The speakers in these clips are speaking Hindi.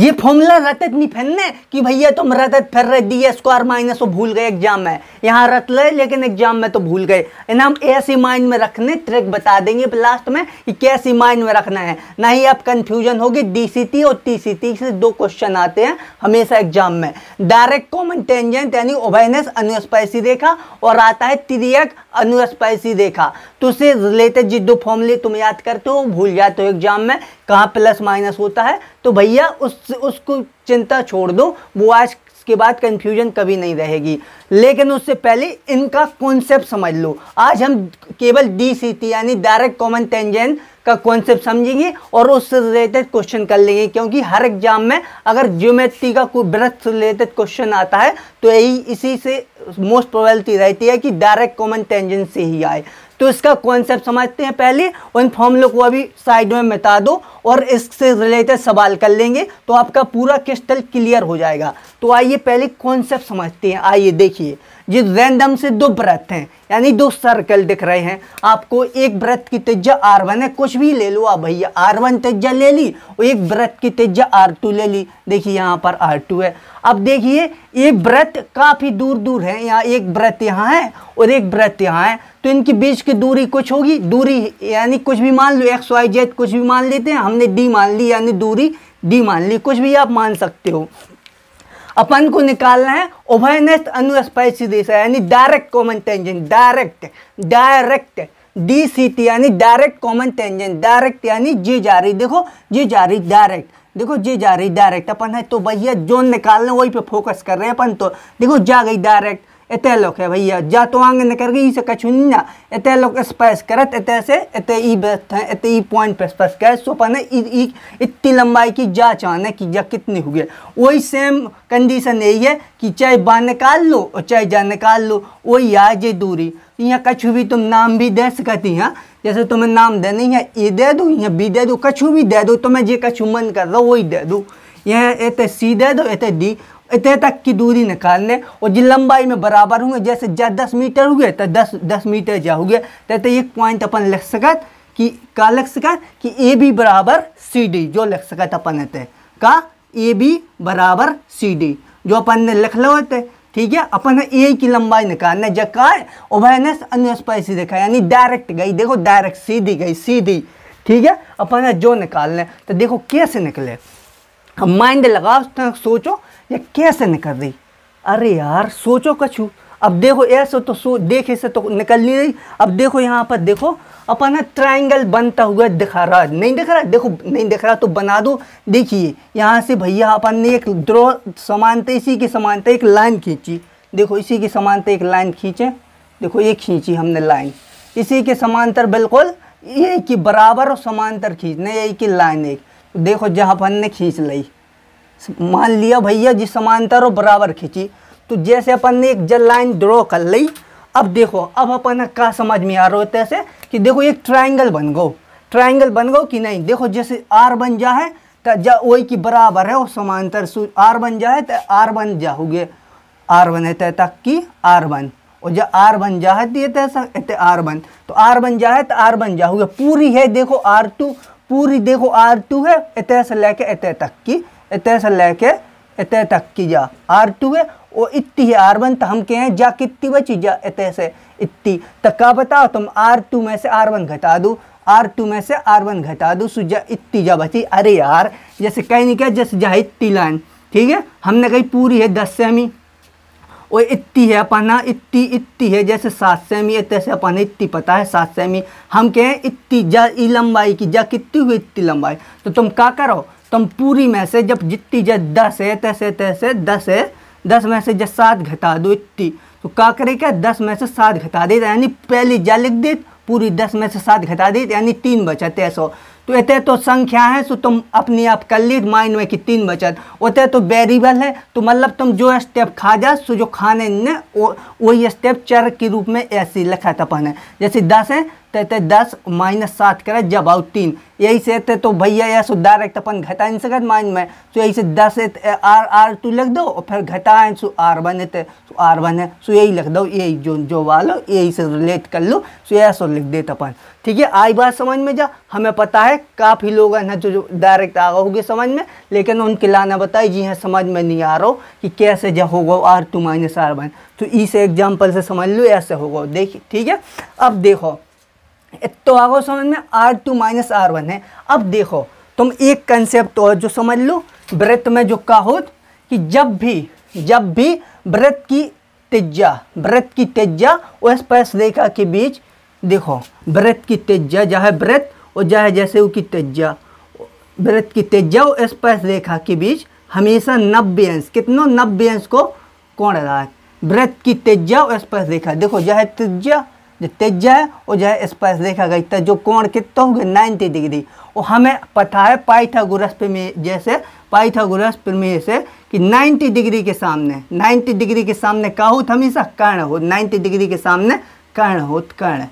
ये फॉर्मूला रटत नहीं फैलने कि भैया तुम रटत फिर रहे डी स्क्वायर माइनस वो भूल गए एग्जाम में यहाँ रट ले लेकिन एग्जाम में तो भूल गए इन्हें हम ऐसी माइंड में रखने ट्रिक बता देंगे लास्ट में कि कैसी माइंड में रखना है ना ही आप कन्फ्यूजन होगी डी और टी से दो क्वेश्चन आते हैं हमेशा एग्जाम में डायरेक्ट कॉमन टेंजेंट यानी ओभाइनेस अनुस्पाइसी रेखा और आता है त्रियक अनुस्पाइसी देखा तो उससे रिलेटेड जिस दो फॉर्मूले तुम याद करते हो भूल जाते हो एग्जाम में कहाँ प्लस माइनस होता है तो भैया उस उसको चिंता छोड़ दो वो आज के बाद कन्फ्यूजन कभी नहीं रहेगी लेकिन उससे पहले इनका कॉन्सेप्ट समझ लो आज हम केवल डी सी टी यानी डायरेक्ट कॉमन टेंजेंट का कॉन्सेप्ट समझेंगे और उससे रिलेटेड क्वेश्चन कर लेंगे क्योंकि हर एग्जाम में अगर ज्योमेट्री का कोई ब्रथ रिलेटेड क्वेश्चन आता है तो यही इसी से मोस्ट प्रोबेबिलिटी रहती है कि डायरेक्ट कॉमन टेंजेंट से ही आए तो इसका कॉन्सेप्ट समझते हैं पहले और इन को अभी साइड में मिटा दो और इससे रिलेटेड सवाल कर लेंगे तो आपका पूरा क्रिस्टल क्लियर हो जाएगा तो आइए पहले कॉन्सेप्ट समझते हैं आइए देखिए ये रैंडम से दो व्रत हैं यानी दो सर्कल दिख रहे हैं आपको एक व्रत की तेजा आर वन है कुछ भी ले लो आप भैया आर वन तेजा ले ली और एक व्रत की तेजा आर टू ले ली देखिए यहाँ पर आर टू है अब देखिए ये व्रत काफ़ी दूर दूर है यहाँ एक व्रत यहाँ है और एक व्रत यहाँ है तो इनके बीच की दूरी कुछ होगी दूरी यानी कुछ भी मान लो एक्स वाई जेड कुछ भी मान लेते हैं हमने डी मान ली यानी दूरी डी मान ली कुछ भी आप मान सकते हो अपन को निकालना है ओवरनेस अनुस्पाइसी रेशा यानी direct common tangent direct direct D C T यानी डायरेक्ट कॉमन टेंजेंट डायरेक्ट यानी जे जा रही देखो जे जा रही डायरेक्ट देखो जे जा रही डायरेक्ट अपन है तो भैया जोन निकालना वही पे फोकस कर रहे हैं अपन तो देखो जा गई डायरेक्ट एत लोग है भैया जा तो आगे निकल गई से कछु ना लोग स्पर्श करत से ई व्यस्त ई पॉइंट पर स्पर्श करत सो पने इतनी लंबाई की जा चाहने कि जा कितनी हुई वही सेम कंडीशन यही है कि चाहे बा निकाल लो और चाहे जा निकाल लो वही आ जे दूरी यहाँ कछु भी तुम नाम भी दे सकती हैं जैसे तुम्हें नाम दे नहीं है ए दे दो या बी दे दो कछु भी दे दो तुम्हें जे कछु मन कर रहा वही दे दो यह एत सी दे दो एत डी इतने तक की दूरी निकाल लें और जिस लंबाई में बराबर होंगे जैसे जब दस मीटर हुए तो दस दस मीटर जाओगे तो, तो एक पॉइंट अपन लिख सकत कि का लिख सकत कि ए बी बराबर सी डी जो लिख सकत अपन इतने का ए बी बराबर सी डी जो अपन ने लिख लो होते ठीक है अपन ए की लंबाई निकालना जका अन्य स्पाइसी देखा यानी डायरेक्ट गई देखो डायरेक्ट सीधी गई सीधी ठीक है अपन जो निकालना तो देखो कैसे निकले माइंड लगाओ सोचो ये कैसे निकल रही अरे यार सोचो कछु अब देखो ऐसे तो सो देख ऐसे तो निकल नहीं रही अब देखो यहाँ पर देखो अपना ट्रायंगल बनता हुआ दिखा रहा है नहीं दिख रहा देखो नहीं दिख रहा तो बना दो देखिए यहाँ से भैया अपन ने एक ड्रॉ समानता इसी की समानता एक लाइन खींची देखो इसी की समानता एक लाइन खींचे देखो ये खींची हमने लाइन इसी के समांतर बिल्कुल यही कि बराबर और समांतर खींचने यही की लाइन एक देखो अपन ने खींच ली मान लिया भैया जिस समांतर और बराबर खींची तो जैसे अपन ने एक जल लाइन ड्रॉ कर ली अब देखो अब अपन का समझ में आ रहा है तैसे कि देखो एक ट्राइंगल बन गो ट्राइंगल बन गो कि नहीं देखो जैसे आर बन जा है तो जा वही की बराबर है वो समांतर आर बन जाए तो आर बन जाओगे आर बन है तक कि आर बन और जब आर बन जाए तो ये आर बन तो आर बन जाए तो आर बन जाओगे पूरी है देखो आर टू पूरी देखो आर टू है इतने से लेके इतने तक की इतने से लेके इतने तक की जा आर टू है वो इतनी है आर वन तो हम कहें जा कितनी बची जा इतने से इतनी तो क्या बताओ तुम आर टू में से आर वन घटा दो आर टू में से आर वन घटा दो सुजा जा इतनी जा बची अरे यार जैसे कहीं नहीं क्या जैसे जा इतनी लाइन ठीक है हमने कही पूरी है दस सेमी वो इत्ती है अपना इत्ती इत्ती है जैसे सात सेमी है तैसे अपन इत्ती पता है सात सेमी हम कहें इत्ती जा ई लंबाई की जा कितनी हुई इतनी लंबाई तो तुम क्या करो तुम पूरी में से जब जितनी जा दस है तैसे तैसे दस है दस में से जब सात घटा दो इतनी तो क्या करे क्या दस में से सात घटा दे यानी पहली जा लिख दे पूरी दस में से सात घटा दे यानी तीन बचा तैसो तो इतने तो संख्या है सो तुम अपने आप कर ली माइंड में कि तीन बचत उतने तो वेरिएबल है तो मतलब तुम जो स्टेप खा जा सो जो खाने ने वही स्टेप चर के रूप में ऐसे लिखा था पहने जैसे दस है ते दस माइनस सात करे जब आउ तीन यही से ते तो भैया यह सो डायरेक्ट अपन घटा नहीं सकते माइन में तो यही से दस आर आर टू लिख दो और फिर घटाए सो आर वन है सो आर वन है सो यही लिख दो यही जो जो वालो यही से रिलेट कर लो सो यह सो लिख देते अपन ठीक है आई बात समझ में जा हमें पता है काफ़ी लोग हैं जो, डायरेक्ट आ गए समझ में लेकिन उनके लाना बताई जी हैं हाँ, समझ में नहीं आ रहा कि कैसे जब होगा R two minus R one तो इसे एग्जाम्पल से समझ लो ऐसे होगा देखिए ठीक है अब देखो तो आगो समझ में R two minus R one है अब देखो तुम एक कंसेप्ट और जो समझ लो व्रत में जो काहोत कि जब भी जब भी व्रत की तिज्जा व्रत की तिज्जा और स्पर्श रेखा के बीच देखो व्रत की तिज्जा चाहे व्रत और चाहे जैसे उसकी तिज्जा व्रत की तिज्जा और स्पर्श रेखा के बीच हमेशा नब्बे अंश कितनों नब्बे अंश को कौन रहा है व्रत की तिज्जा और स्पर्श रेखा देखो चाहे तिज्जा जो तेज है और जो है स्पर्श देखा गई तो जो कोण कितना गया नाइन्टी डिग्री और हमें पता है पाइथागोरस में जैसे पाइथागोरस में से कि 90 डिग्री के सामने 90 डिग्री के सामने का हो हमेशा कर्ण हो 90 डिग्री के सामने कर्ण हो कर्ण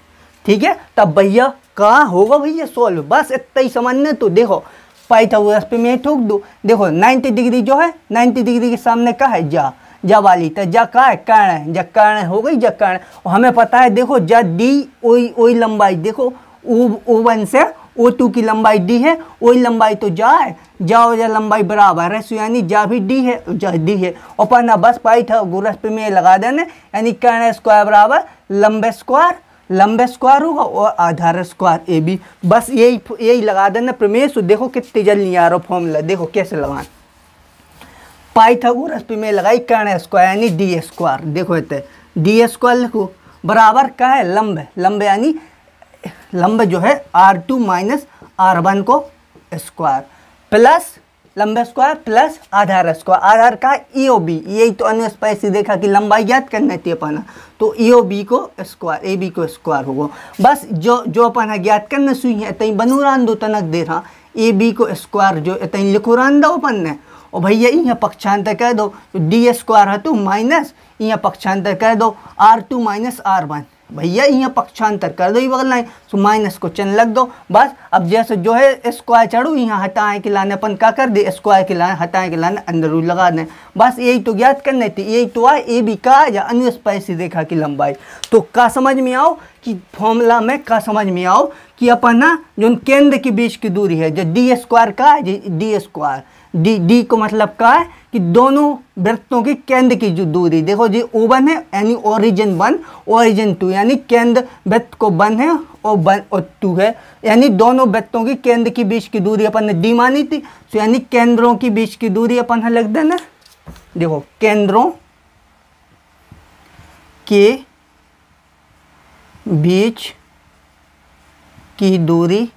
ठीक है तब भैया का होगा भैया सॉल्व बस इतना ही समझने तो देखो पाइथागोरस में ठोक दो देखो नाइन्टी डिग्री जो है नाइन्टी डिग्री के सामने का है जा ज वाली तो जका कर्ण कर्ण हो गई ज कर्ण हमें पता है देखो ज डी ओई ओई लंबाई देखो ओ ओ वन से ओ टू की लंबाई डी है वही लंबाई तो जा है जा और जा लंबाई बराबर है सो यानी जा भी डी है जा डी है और पढ़ना बस पाई था गुरस पे में लगा देना यानी कर्ण स्क्वायर बराबर लंबे स्क्वायर लंबे स्क्वायर होगा और आधार स्क्वायर ए बी बस यही यही लगा देना प्रमेय देखो कितनी जल्दी आ रहा फॉर्मूला देखो कैसे लगाना पाइथागोरस पे मैं लगाई कर्ण स्क्वायर यानी डी स्क्वायर देखो इतने डी स्क्वायर लिखो बराबर का है लंब लंब यानी लंब जो है R two minus R one को स्क्वायर प्लस लंब स्क्वायर प्लस आधार स्क्वायर आधार का ई ओ बी यही तो अन्य स्पाइस देखा कि लंबाई याद करना थी अपन तो ई ओ बी को स्क्वायर ए बी को स्क्वायर होगा बस जो जो अपन ज्ञात करना सुई है तई बनू रान दो तनक दे रहा ए बी को स्क्वायर जो तई लिखो रान दो अपन ने और भैया यहाँ पक्षांतर कर दो तो डी स्क्वायर है तू तो माइनस यहाँ पक्षांतर कर दो R two minus R one भैया यहाँ पक्षांतर कर दो ये बगल नहीं तो माइनस को चिन्ह लग दो बस अब जैसे जो है स्क्वायर चढ़ू यहाँ हटाएं के लाने अपन क्या कर दे स्क्वायर के लाने हटाएं के लाने अंदर लगा दें बस यही तो ज्ञात करने थे यही तो आए ए बी का या अन्य स्पाइसी देखा की लंबाई तो का समझ में आओ कि फॉर्मूला में का समझ में आओ कि अपन जो केंद्र के बीच की दूरी है जो डी स्क्वायर का डी स्क्वायर डी डी को मतलब का है कि दोनों वृत्तों के केंद्र की जो दूरी देखो जी ओ वन है यानी ओरिजिन वन ओरिजिन टू यानी केंद्र वृत्त को वन है और वन और टू है यानी दोनों वृत्तों के केंद्र की बीच की दूरी अपन ने डी मानी थी तो यानी केंद्रों के बीच की दूरी अपन है लग देना देखो केंद्रों के बीच की दूरी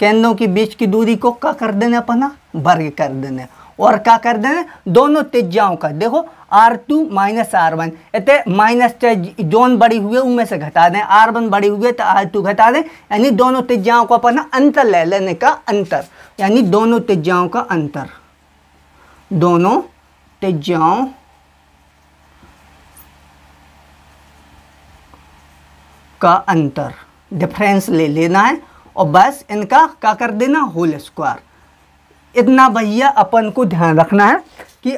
केंद्रों के बीच की दूरी को क्या कर देना अपना वर्ग कर देना और क्या कर देना दोनों त्रिज्याओं का देखो R two minus R one इतने माइनस जोन बड़ी हुए उनमें से घटा दें आर वन बड़ी हुए तो आर टू घटा दें यानी दोनों त्रिज्याओं को अपना अंतर ले लेने का अंतर यानी दोनों त्रिज्याओं का अंतर दोनों त्रिज्याओं का अंतर डिफरेंस ले लेना है और बस इनका क्या कर देना होल स्क्वायर इतना भैया अपन को ध्यान रखना है कि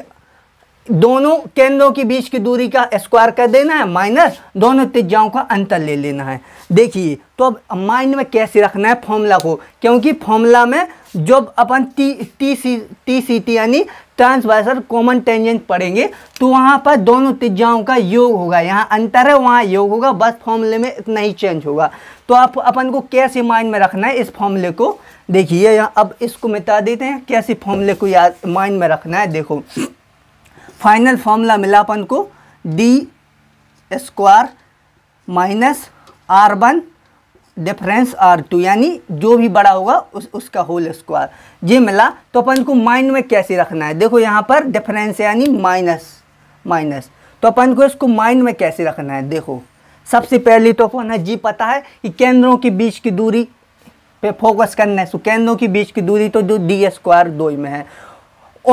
दोनों केंद्रों के बीच की दूरी का स्क्वायर कर देना है माइनस दोनों त्रिज्याओं का अंतर ले लेना है देखिए तो अब माइंड में कैसे रखना है फॉर्मूला को क्योंकि फॉर्मूला में जब अपन T T C T C T यानी ट्रांसवर्सल कॉमन टेंजेंट पढ़ेंगे तो वहाँ पर दोनों त्रिज्याओं का योग होगा यहाँ अंतर है वहाँ योग होगा बस फॉर्मूले में इतना ही चेंज होगा तो आप अपन को कैसे माइंड में रखना है इस फॉर्मूले को देखिए यहाँ अब इसको मिटा देते हैं कैसे फॉर्मूले को याद माइंड में रखना है देखो फाइनल फॉर्मूला मिला अपन को D square minus R one difference R two यानी जो भी बड़ा होगा उस उसका होल स्क्वायर ये मिला तो अपन को माइंड में कैसे रखना है देखो यहाँ पर डिफरेंस यानी माइनस माइनस तो अपन को इसको माइंड में कैसे रखना है देखो सबसे पहली तो अपन जी पता है कि केंद्रों के बीच की दूरी पे फोकस करना है सो केंद्रों के बीच की दूरी तो जो डी स्क्वायर दो में है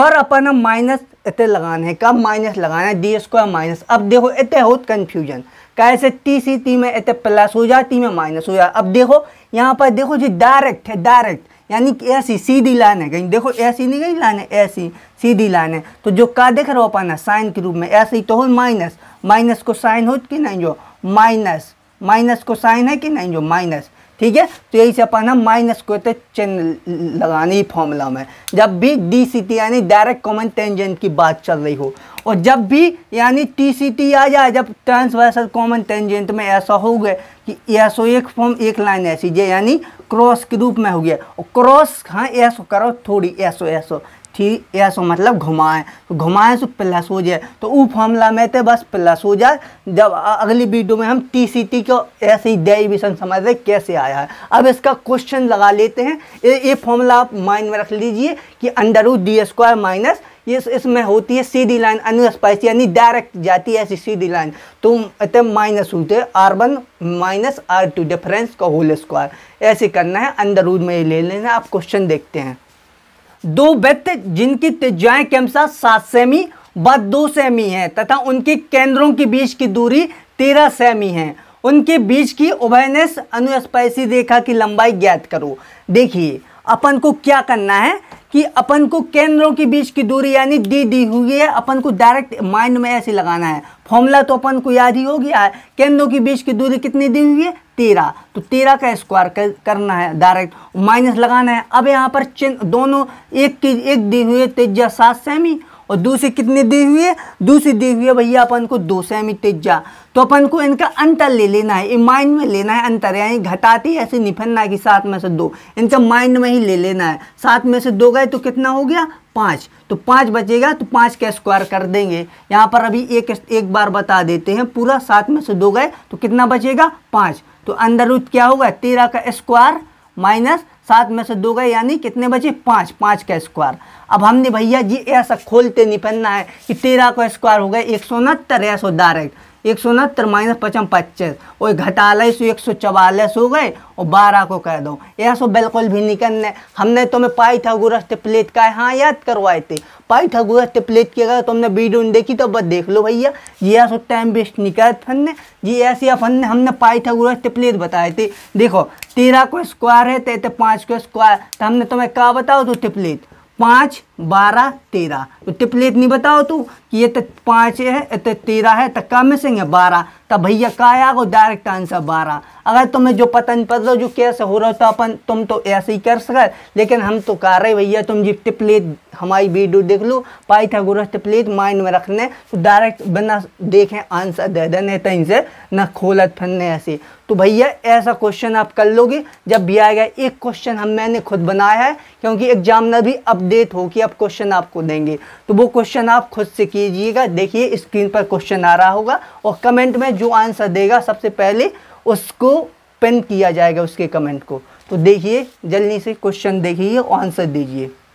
और अपन हम माइनस इतने लगाना है कब माइनस लगाना है डी स्क्वायर माइनस अब देखो इतने हो कन्फ्यूजन कैसे टी सी टी में इतने प्लस हो जाए टी में माइनस हो जाए अब देखो यहाँ पर देखो जो डायरेक्ट है डायरेक्ट यानी कि ऐसी सीधी लाइन है कहीं देखो ऐसी नहीं गई लाइन है ऐसी सीधी लाइन है तो जो का देख रहे हो अपन साइन के रूप में ऐसे ही तो हो माइनस माइनस को साइन हो कि नहीं जो माइनस माइनस को साइन है कि नहीं जो माइनस ठीक है तो यही से अपन हम माइनस को तो चिन्ह लगाने ही फॉर्मूला में जब भी डी सी टी यानी डायरेक्ट कॉमन टेंजेंट की बात चल रही हो और जब भी यानी टी सी टी आ जाए जब ट्रांसवर्सल कॉमन टेंजेंट में ऐसा हो गया कि ऐसो एक फॉर्म एक लाइन ऐसी जे यानी क्रॉस के रूप में हो गया और क्रॉस हाँ ऐसो करो थोड़ी ऐसो ऐसो थी ऐसो मतलब घुमाएं तो घुमाएं तो प्लस हो जाए तो वो फॉर्मूला में तो बस प्लस हो जाए जब अगली वीडियो में हम टी सी टी को ऐसे ही डेविशन समझ रहे कैसे आया है अब इसका क्वेश्चन लगा लेते हैं ये फॉर्मूला आप माइंड में रख लीजिए कि अंडर डी स्क्वायर माइनस ये इसमें होती है सीधी लाइन अनुस्पाइस यानी डायरेक्ट जाती है ऐसी सीधी लाइन तो इतने माइनस होते R one minus R two difference का होल स्क्वायर ऐसे करना है अंडर रूट में ले लेना आप क्वेश्चन देखते हैं दो वृत्त जिनकी त्रिज्याएं क्रमशः सात सेमी व दो सेमी है तथा उनके केंद्रों के बीच की दूरी तेरह सेमी है उनके बीच की उभयनेस अनुस्पैसी रेखा की लंबाई ज्ञात करो देखिए अपन को क्या करना है कि अपन को केंद्रों के बीच की दूरी यानी डी दी हुई है अपन को डायरेक्ट माइंड में ऐसे लगाना है फॉर्मूला तो अपन को याद ही हो गया है केंद्रों के बीच की दूरी कितनी दी हुई है तेरह तो तेरह का स्क्वायर कर, करना है डायरेक्ट माइनस लगाना है अब यहाँ पर चिन्ह दोनों एक की एक दी हुई है तेजा सात सेमी और दूसरी कितनी दी हुई है दूसरी दी हुई है भैया अपन को दो सेमी तेजा तो अपन को इनका अंतर ले लेना है माइंड में लेना है अंतर यानी घटाते ऐसे निफन्ना की सात में से दो इनका माइंड में ही ले लेना है सात में से दो गए तो कितना हो गया पाँच तो पाँच बचेगा तो पाँच का स्क्वायर कर देंगे यहाँ पर अभी एक एक बार बता देते हैं पूरा सात में से दो गए तो कितना बचेगा पाँच तो अंदर क्या होगा तेरह का स्क्वायर माइनस सात में से दो गए यानी कितने बचे पाँच पाँच का स्क्वायर अब हमने भैया जी ऐसा खोलते नहीं है कि तेरह का स्क्वायर हो गया एक सौ उनहत्तर ऐसा डायरेक्ट एक सौ उनहत्तर माइनस पचम पच्चीस और घटाले एक सौ चवालीस हो गए और बारह को कह दो यह सो बिल्कुल भी निकलने हमने तुम्हें पाइथागोरस टिप्लेट का हाँ याद करवाए थे पाइथागोरस टिप्लेट की अगर तुमने वीडियो नहीं देखी तो बस देख लो भैया ये ऐसा टाइम वेस्ट नहीं कर फन ने ये ऐसे फन ने हमने पाइथागोरस टिप्लेट बताए थे देखो तेरह को स्क्वायर है तो पाँच को स्क्वायर तो हमने तुम्हें कहा बताओ तो टिप्लेट पाँच बारह तेरह तो टिपले इतनी बताओ तू कि ये तो पाँच है तो तेरह है तो कम से बारह तब तो भैया का आया को डायरेक्ट आंसर बारह अगर तुम्हें जो पता नहीं पता जो कैसे हो रहा था तो अपन तुम तो ऐसे ही कर सकते लेकिन हम तो कह रहे भैया तुम जी टिपलेट हमारी वीडियो देख लो पाई था गुरु टिपलेट माइंड में रखने तो डायरेक्ट बिना देखें आंसर दे देने तहीं तो से न खोलत फिरने ऐसे तो भैया ऐसा क्वेश्चन आप कर लोगे जब भी आएगा एक क्वेश्चन हम मैंने खुद बनाया है क्योंकि एग्जामिनर भी अपडेट हो गया अब क्वेश्चन आपको देंगे तो वो क्वेश्चन आप खुद से कीजिएगा देखिए स्क्रीन पर क्वेश्चन आ रहा होगा और कमेंट में जो आंसर देगा सबसे पहले उसको पिन किया जाएगा उसके कमेंट को तो देखिए जल्दी से क्वेश्चन देखिए और आंसर दीजिए